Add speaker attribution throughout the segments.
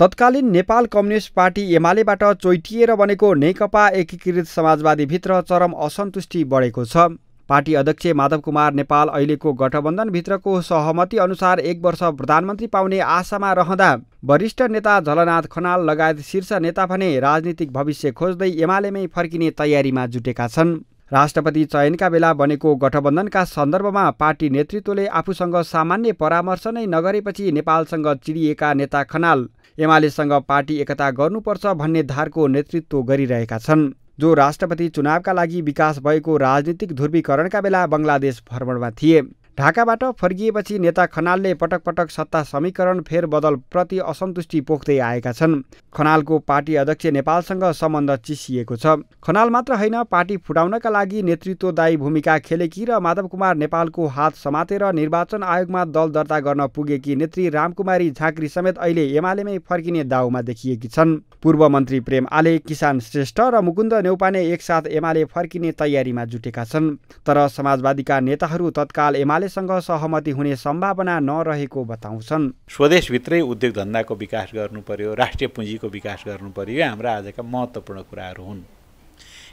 Speaker 1: तत्कालीन Nepal communist party एमालेबाट चोइटिएर बनेको नेकपा एकीकृत समाजवादीभित्र चरम असन्तुष्टि बढेको छ पार्टी अध्यक्ष माधव कुमार नेपाल अहिलेको गठबन्धनभित्रको सहमति अनुसार एक वर्ष प्रधानमन्त्री पाउने आशामा रहँदा वरिष्ठ नेता झलनाथ खनाल लगायत शीर्ष नेता भने राजनीतिक भविष्य खोज्दै एमालेमै फर्किने तयारीमा जुटेका छन् राष्ट्रपति चयनका बेला बनेको गठबन्धनका सन्दर्भमा पार्टी नेतृत्वले आफूसँग सामान्य परामर्श नै नगरेपछि नेपालसँग चिडिएका नेता खनाल एमालेसँग पार्टी एकता गर्नुपर्छ भन्ने धारको नेतृत्व गरिरहेका छन् जो राष्ट्रपति चुनावका लागि विकास भएको राजनीतिक ध्रुवीकरणका बेला बङ्गलादेश भ्रमणमा थिए ढाकाबाट फर्किएपछि नेता खनालले पटक पटक सत्ता समीकरण फेरबदलप्रति असन्तुष्टि पोख्दै आएका छन् खनालको पार्टी अध्यक्ष नेपालसँग सम्बन्ध चिसिएको छ खनाल मात्र होइन पार्टी फुटाउनका लागि नेतृत्वदायी भूमिका खेलेकी र माधव कुमार नेपालको हात समातेर निर्वाचन आयोगमा दल दर्ता गर्न पुगेकी नेत्री रामकुमारी झाँक्री समेत अहिले एमालेमै फर्किने दाउमा देखिएकी छन् पूर्व मन्त्री प्रेम आले किसान श्रेष्ठ र मुकुन्द नेउपाने एकसाथ एमाले फर्किने तयारीमा जुटेका छन् तर समाजवादीका नेताहरू तत्काल एमाले कार्यसँग सहमति हुने सम्भावना नरहेको बताउँछन्
Speaker 2: स्वदेशभित्रै उद्योग धन्दाको विकास गर्नु पर्यो राष्ट्रिय पुँजीको विकास गर्नु पर्यो यो हाम्रा आजका महत्त्वपूर्ण कुराहरू हुन्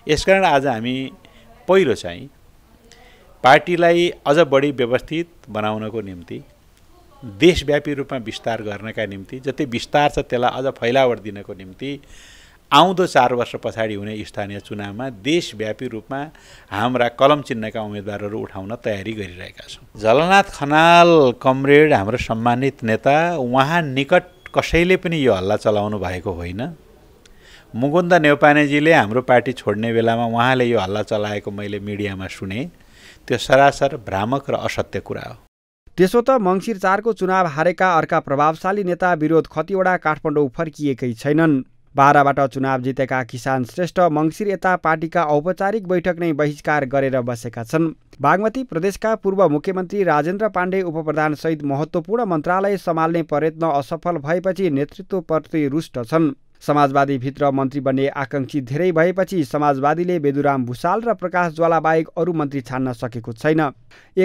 Speaker 2: यसकारण आज हामी पहिलो चाहिँ पार्टीलाई अझ बढी व्यवस्थित बनाउनको निम्ति देशव्यापी रूपमा विस्तार गर्नका निम्ति जति विस्तार छ त्यसलाई अझ फैलावट दिनको निम्ति आउँदो चार वर्ष पछाडि हुने स्थानीय चुनावमा देशव्यापी रूपमा हाम्रा कलम चिन्हका उम्मेदवारहरू उठाउन तयारी गरिरहेका छौँ झलनाथ खनाल कमरेड हाम्रो सम्मानित नेता उहाँ निकट कसैले पनि यो हल्ला चलाउनु भएको होइन मुकुन्द नेपानेजीले हाम्रो पार्टी छोड्ने बेलामा उहाँले यो हल्ला चलाएको मैले मिडियामा सुने त्यो सरासर भ्रामक र असत्य
Speaker 1: कुरा हो त्यसो त मङ्सिर चारको चुनाव हारेका अर्का प्रभावशाली नेता विरोध खतिवडा काठमाडौँ फर्किएकै छैनन् बाह्रबाट चुनाव जितेका किसान श्रेष्ठ मङ्सिर यता पार्टीका औपचारिक बैठक नै बहिष्कार गरेर बसेका छन् बागमती प्रदेशका पूर्व मुख्यमन्त्री राजेन्द्र पाण्डे उपप्रधानसहित महत्त्वपूर्ण मन्त्रालय सम्हाल्ने प्रयत्न असफल भएपछि नेतृत्वप्रति रुष्ट छन् समाजवादीभित्र मन्त्री बन्ने आकाङ्क्षी धेरै भएपछि समाजवादीले बेदुराम भूषाल र प्रकाश ज्वाला बाहेक अरू मन्त्री छान्न सकेको छैन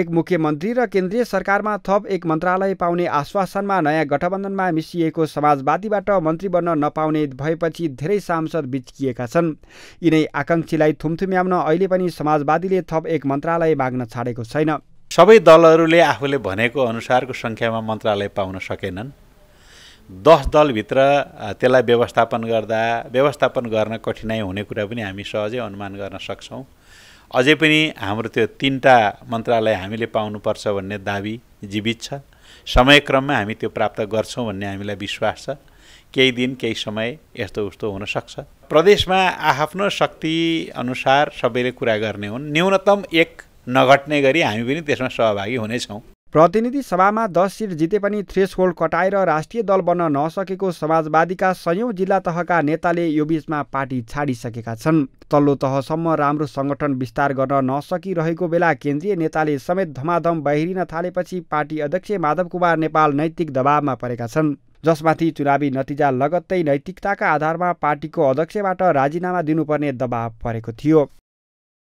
Speaker 1: एक मुख्यमन्त्री र केन्द्रीय सरकारमा थप एक मन्त्रालय पाउने आश्वासनमा नयाँ गठबन्धनमा मिसिएको समाजवादीबाट मन्त्री बन्न नपाउने भएपछि धेरै सांसद बिचकिएका छन् यिनै आकाङ्क्षीलाई थुम्थुम्याउन अहिले पनि समाजवादीले थप एक मन्त्रालय माग्न छाडेको छैन सबै
Speaker 2: दलहरूले आफूले भनेको अनुसारको सङ्ख्यामा मन्त्रालय पाउन सकेनन् दस दलभित्र त्यसलाई व्यवस्थापन गर्दा व्यवस्थापन गर्न कठिनाइ हुने कुरा पनि हामी सहजै अनुमान गर्न सक्छौँ अझै पनि हाम्रो त्यो तिनवटा मन्त्रालय हामीले पाउनुपर्छ भन्ने दाबी जीवित छ समयक्रममा हामी त्यो प्राप्त गर्छौँ भन्ने हामीलाई विश्वास छ केही दिन केही समय यस्तो उस्तो हुनसक्छ प्रदेशमा आआफ्नो शक्ति अनुसार सबैले कुरा गर्ने हुन् न्यूनतम एक नघट्ने गरी हामी पनि त्यसमा सहभागी हुनेछौँ
Speaker 1: प्रतिनिधि सभामा दस सिट जिते पनि थ्रेस होल्ड कटाएर राष्ट्रिय दल बन्न नसकेको समाजवादीका सयौँ जिल्ला तहका नेताले यो बिचमा पार्टी छाडिसकेका छन् तल्लो तहसम्म राम्रो सङ्गठन विस्तार गर्न नसकिरहेको बेला केन्द्रीय नेताले समेत धमाधम बाहिरिन थालेपछि पार्टी अध्यक्ष माधव कुमार नेपाल नैतिक दबावमा परेका छन् जसमाथि चुनावी नतिजा लगत्तै नैतिकताका आधारमा पार्टीको अध्यक्षबाट राजीनामा दिनुपर्ने दबाव परेको थियो